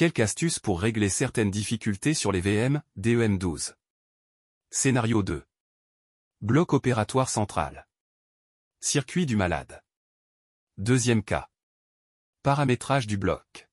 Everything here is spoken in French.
Quelques astuces pour régler certaines difficultés sur les VM, DEM12. Scénario 2. Bloc opératoire central. Circuit du malade. Deuxième cas. Paramétrage du bloc.